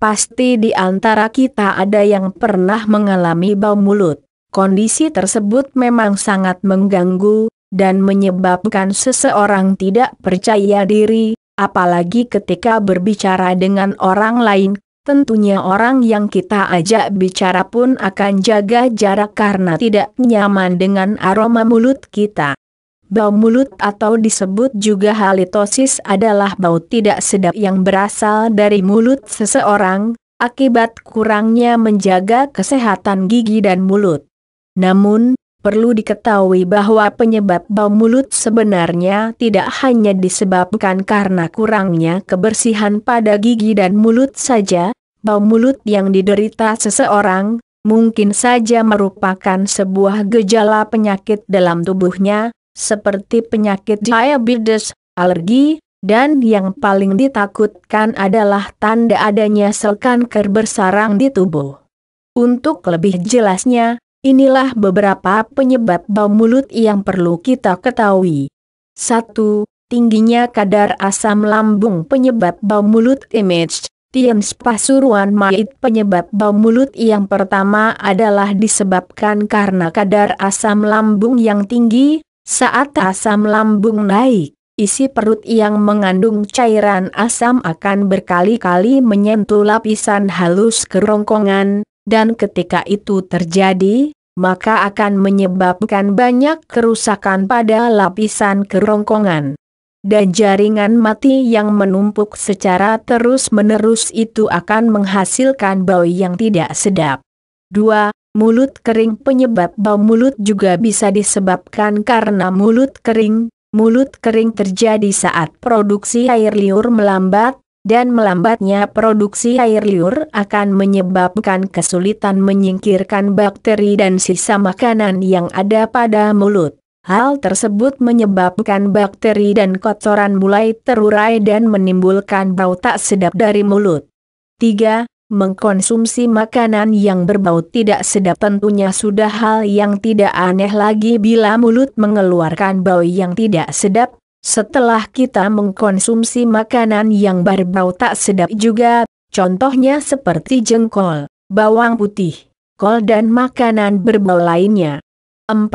Pasti di antara kita ada yang pernah mengalami bau mulut. Kondisi tersebut memang sangat mengganggu, dan menyebabkan seseorang tidak percaya diri, apalagi ketika berbicara dengan orang lain. Tentunya orang yang kita ajak bicara pun akan jaga jarak karena tidak nyaman dengan aroma mulut kita. Bau mulut atau disebut juga halitosis adalah bau tidak sedap yang berasal dari mulut seseorang, akibat kurangnya menjaga kesehatan gigi dan mulut. Namun, perlu diketahui bahwa penyebab bau mulut sebenarnya tidak hanya disebabkan karena kurangnya kebersihan pada gigi dan mulut saja, bau mulut yang diderita seseorang, mungkin saja merupakan sebuah gejala penyakit dalam tubuhnya, seperti penyakit diabetes, alergi, dan yang paling ditakutkan adalah tanda adanya sel kanker bersarang di tubuh. Untuk lebih jelasnya, inilah beberapa penyebab bau mulut yang perlu kita ketahui. 1. Tingginya kadar asam lambung penyebab bau mulut image. Tiens Pasuruan Mait penyebab bau mulut yang pertama adalah disebabkan karena kadar asam lambung yang tinggi, saat asam lambung naik, isi perut yang mengandung cairan asam akan berkali-kali menyentuh lapisan halus kerongkongan, dan ketika itu terjadi, maka akan menyebabkan banyak kerusakan pada lapisan kerongkongan. Dan jaringan mati yang menumpuk secara terus-menerus itu akan menghasilkan bau yang tidak sedap. 2. Mulut kering penyebab bau mulut juga bisa disebabkan karena mulut kering. Mulut kering terjadi saat produksi air liur melambat, dan melambatnya produksi air liur akan menyebabkan kesulitan menyingkirkan bakteri dan sisa makanan yang ada pada mulut. Hal tersebut menyebabkan bakteri dan kotoran mulai terurai dan menimbulkan bau tak sedap dari mulut. 3. Mengkonsumsi makanan yang berbau tidak sedap tentunya sudah hal yang tidak aneh lagi bila mulut mengeluarkan bau yang tidak sedap. Setelah kita mengkonsumsi makanan yang berbau tak sedap juga, contohnya seperti jengkol, bawang putih, kol dan makanan berbau lainnya. 4.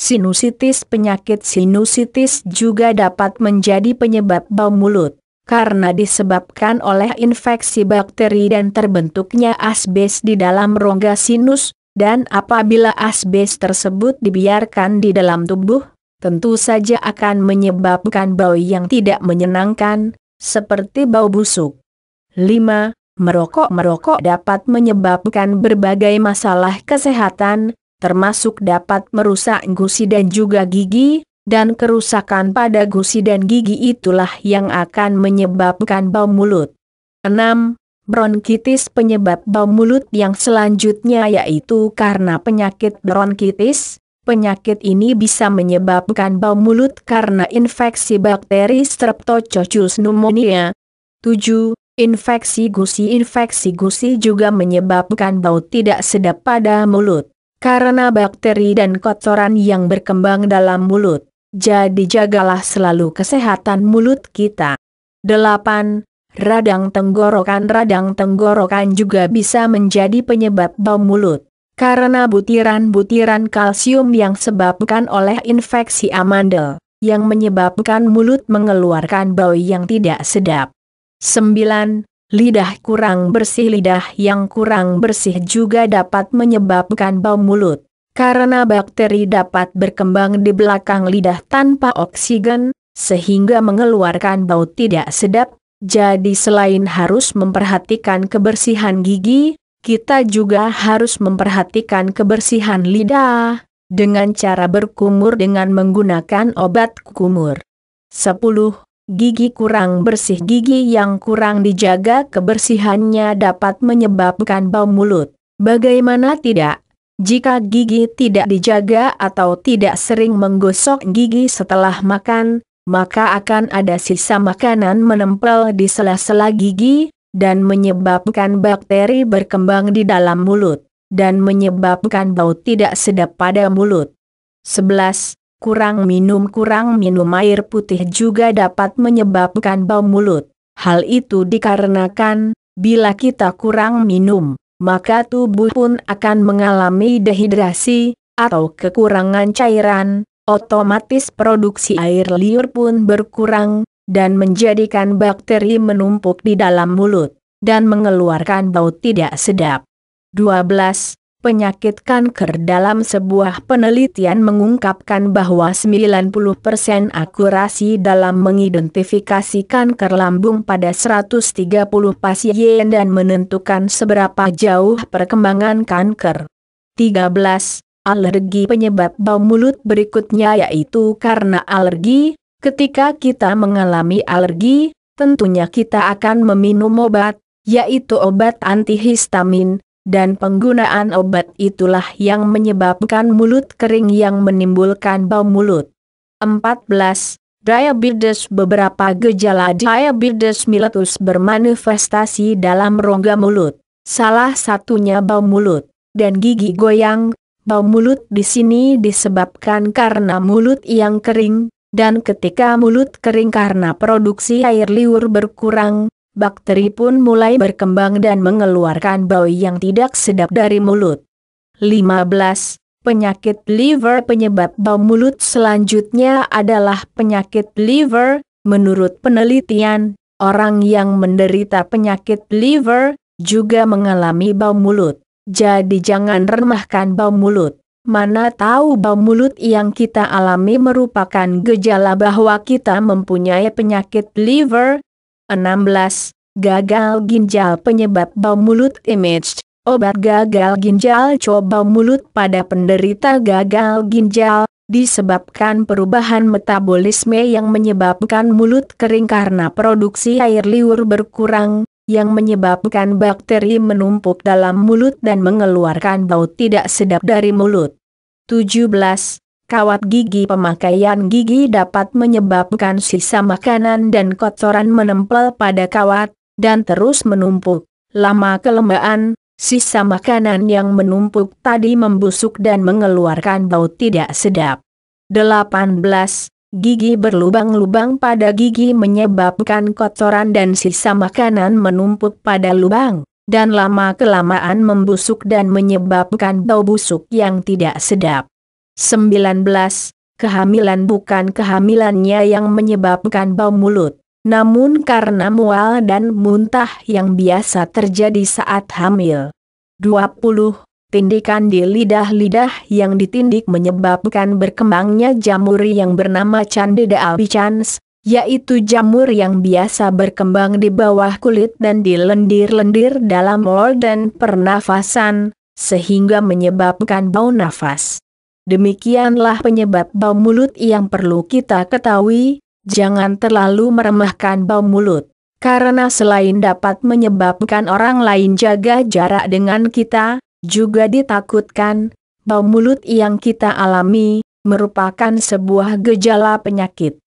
Sinusitis Penyakit sinusitis juga dapat menjadi penyebab bau mulut karena disebabkan oleh infeksi bakteri dan terbentuknya asbes di dalam rongga sinus, dan apabila asbes tersebut dibiarkan di dalam tubuh, tentu saja akan menyebabkan bau yang tidak menyenangkan, seperti bau busuk. 5. Merokok-merokok dapat menyebabkan berbagai masalah kesehatan, termasuk dapat merusak gusi dan juga gigi, dan kerusakan pada gusi dan gigi itulah yang akan menyebabkan bau mulut. 6. Bronkitis penyebab bau mulut yang selanjutnya yaitu karena penyakit bronkitis, penyakit ini bisa menyebabkan bau mulut karena infeksi bakteri Streptococcus pneumonia. 7. Infeksi gusi Infeksi gusi juga menyebabkan bau tidak sedap pada mulut karena bakteri dan kotoran yang berkembang dalam mulut. Jadi jagalah selalu kesehatan mulut kita. 8. Radang tenggorokan Radang tenggorokan juga bisa menjadi penyebab bau mulut. Karena butiran-butiran kalsium yang sebabkan oleh infeksi amandel, yang menyebabkan mulut mengeluarkan bau yang tidak sedap. 9. Lidah kurang bersih Lidah yang kurang bersih juga dapat menyebabkan bau mulut. Karena bakteri dapat berkembang di belakang lidah tanpa oksigen, sehingga mengeluarkan bau tidak sedap, jadi selain harus memperhatikan kebersihan gigi, kita juga harus memperhatikan kebersihan lidah, dengan cara berkumur dengan menggunakan obat kumur. 10. Gigi kurang bersih Gigi yang kurang dijaga kebersihannya dapat menyebabkan bau mulut. Bagaimana tidak? Jika gigi tidak dijaga atau tidak sering menggosok gigi setelah makan, maka akan ada sisa makanan menempel di sela-sela gigi, dan menyebabkan bakteri berkembang di dalam mulut, dan menyebabkan bau tidak sedap pada mulut. 11. Kurang minum Kurang minum air putih juga dapat menyebabkan bau mulut. Hal itu dikarenakan, bila kita kurang minum, maka tubuh pun akan mengalami dehidrasi, atau kekurangan cairan, otomatis produksi air liur pun berkurang, dan menjadikan bakteri menumpuk di dalam mulut, dan mengeluarkan bau tidak sedap. 12. Penyakit kanker dalam sebuah penelitian mengungkapkan bahwa 90% akurasi dalam mengidentifikasi kanker lambung pada 130 pasien dan menentukan seberapa jauh perkembangan kanker. 13. Alergi penyebab bau mulut berikutnya yaitu karena alergi, ketika kita mengalami alergi, tentunya kita akan meminum obat, yaitu obat antihistamin, dan penggunaan obat itulah yang menyebabkan mulut kering yang menimbulkan bau mulut. 14. Diabetes Beberapa gejala diabetes mellitus bermanifestasi dalam rongga mulut. Salah satunya bau mulut, dan gigi goyang. Bau mulut di sini disebabkan karena mulut yang kering, dan ketika mulut kering karena produksi air liur berkurang, bakteri pun mulai berkembang dan mengeluarkan bau yang tidak sedap dari mulut. 15. Penyakit liver penyebab bau mulut selanjutnya adalah penyakit liver, menurut penelitian, orang yang menderita penyakit liver, juga mengalami bau mulut. Jadi jangan remahkan bau mulut. Mana tahu bau mulut yang kita alami merupakan gejala bahwa kita mempunyai penyakit liver, 16. Gagal ginjal penyebab bau mulut image. Obat gagal ginjal coba mulut pada penderita gagal ginjal disebabkan perubahan metabolisme yang menyebabkan mulut kering karena produksi air liur berkurang yang menyebabkan bakteri menumpuk dalam mulut dan mengeluarkan bau tidak sedap dari mulut. 17. Kawat gigi pemakaian gigi dapat menyebabkan sisa makanan dan kotoran menempel pada kawat, dan terus menumpuk. Lama kelembaan, sisa makanan yang menumpuk tadi membusuk dan mengeluarkan bau tidak sedap. 18. Gigi berlubang-lubang pada gigi menyebabkan kotoran dan sisa makanan menumpuk pada lubang, dan lama kelamaan membusuk dan menyebabkan bau busuk yang tidak sedap. 19. Kehamilan bukan kehamilannya yang menyebabkan bau mulut, namun karena mual dan muntah yang biasa terjadi saat hamil. 20. Tindikan di lidah-lidah yang ditindik menyebabkan berkembangnya jamur yang bernama Candida albicans, yaitu jamur yang biasa berkembang di bawah kulit dan di lendir-lendir dalam lor dan pernafasan, sehingga menyebabkan bau nafas. Demikianlah penyebab bau mulut yang perlu kita ketahui, jangan terlalu meremehkan bau mulut. Karena selain dapat menyebabkan orang lain jaga jarak dengan kita, juga ditakutkan, bau mulut yang kita alami, merupakan sebuah gejala penyakit.